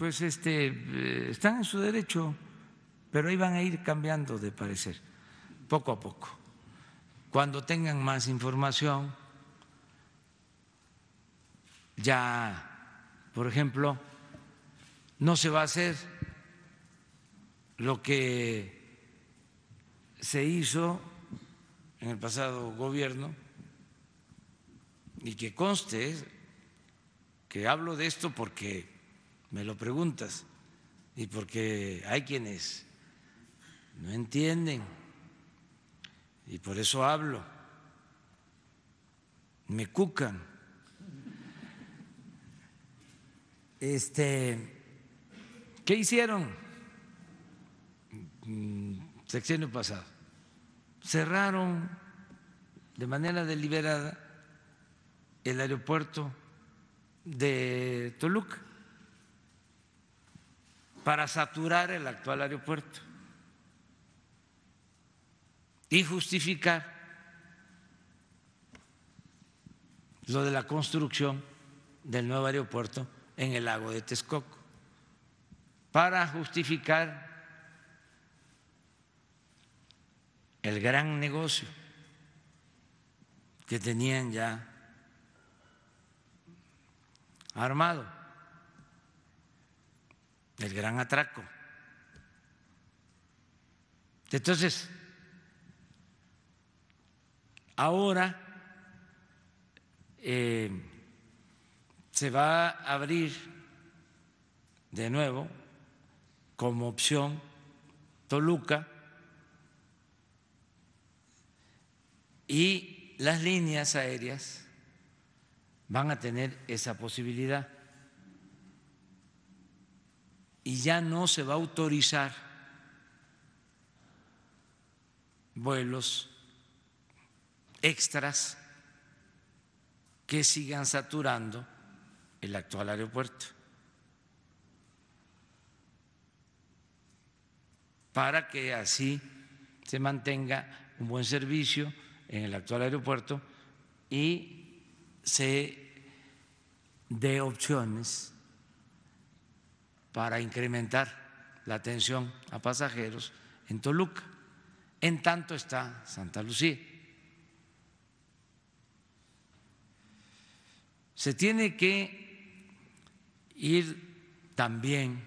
pues este, eh, están en su derecho, pero iban a ir cambiando de parecer, poco a poco. Cuando tengan más información, ya, por ejemplo, no se va a hacer lo que se hizo en el pasado gobierno y que conste que hablo de esto porque me lo preguntas, y porque hay quienes no entienden, y por eso hablo, me cucan. Este, ¿qué hicieron? Mm, sexenio pasado. Cerraron de manera deliberada el aeropuerto de Toluca para saturar el actual aeropuerto y justificar lo de la construcción del nuevo aeropuerto en el lago de Texcoco, para justificar el gran negocio que tenían ya armado el gran atraco. Entonces, ahora eh, se va a abrir de nuevo como opción Toluca y las líneas aéreas van a tener esa posibilidad y ya no se va a autorizar vuelos extras que sigan saturando el actual aeropuerto para que así se mantenga un buen servicio en el actual aeropuerto y se dé opciones para incrementar la atención a pasajeros en Toluca. En tanto está Santa Lucía. Se tiene que ir también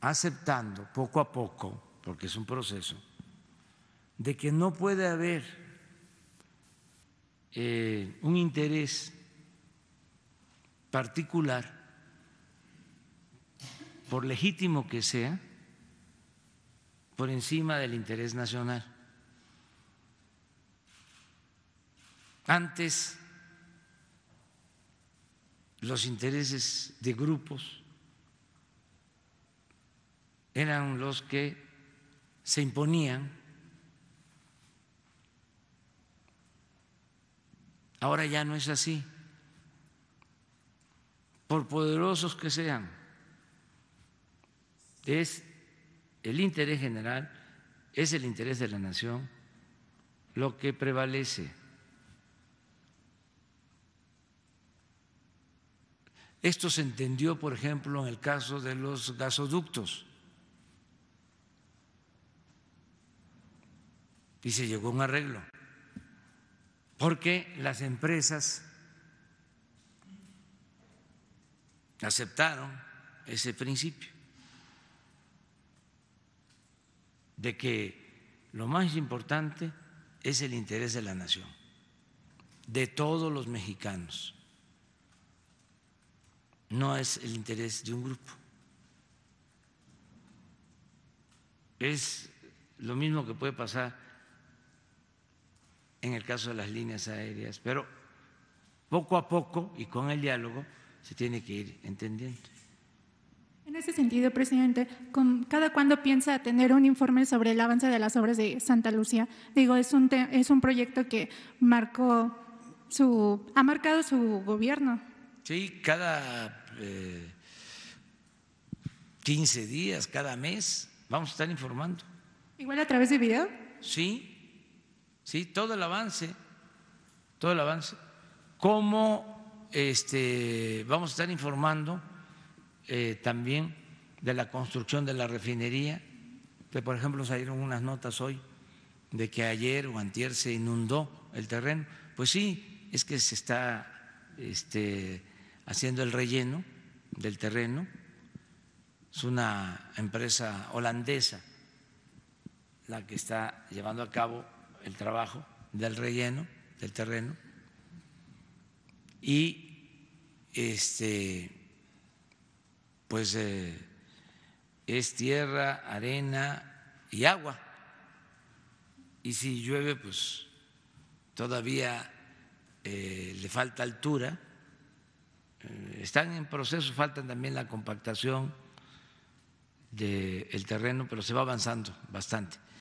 aceptando poco a poco, porque es un proceso, de que no puede haber eh, un interés particular, por legítimo que sea, por encima del interés nacional. Antes los intereses de grupos eran los que se imponían. Ahora ya no es así por poderosos que sean, es el interés general, es el interés de la nación lo que prevalece. Esto se entendió, por ejemplo, en el caso de los gasoductos. Y se llegó a un arreglo, porque las empresas aceptaron ese principio de que lo más importante es el interés de la nación, de todos los mexicanos, no es el interés de un grupo. Es lo mismo que puede pasar en el caso de las líneas aéreas, pero poco a poco y con el diálogo se tiene que ir entendiendo. En ese sentido, presidente, ¿cada cuándo piensa tener un informe sobre el avance de las obras de Santa Lucía? Digo, es un, es un proyecto que marcó su, ha marcado su gobierno. Sí, cada 15 eh, días, cada mes, vamos a estar informando. ¿Igual a través de video? Sí, sí, todo el avance, todo el avance. ¿Cómo este, vamos a estar informando eh, también de la construcción de la refinería, que por ejemplo salieron unas notas hoy de que ayer o antier se inundó el terreno. Pues sí, es que se está este, haciendo el relleno del terreno. Es una empresa holandesa la que está llevando a cabo el trabajo del relleno del terreno y este pues eh, es tierra, arena y agua. Y si llueve, pues todavía eh, le falta altura. Eh, están en proceso, faltan también la compactación del terreno, pero se va avanzando bastante.